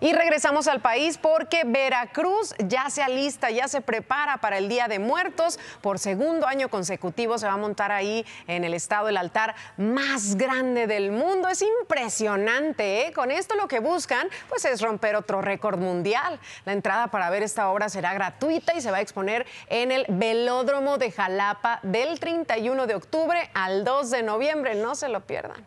Y regresamos al país porque Veracruz ya se alista, ya se prepara para el Día de Muertos. Por segundo año consecutivo se va a montar ahí en el estado el altar más grande del mundo. Es impresionante, ¿eh? Con esto lo que buscan pues es romper otro récord mundial. La entrada para ver esta obra será gratuita y se va a exponer en el Velódromo de Jalapa del 31 de octubre al 2 de noviembre. No se lo pierdan.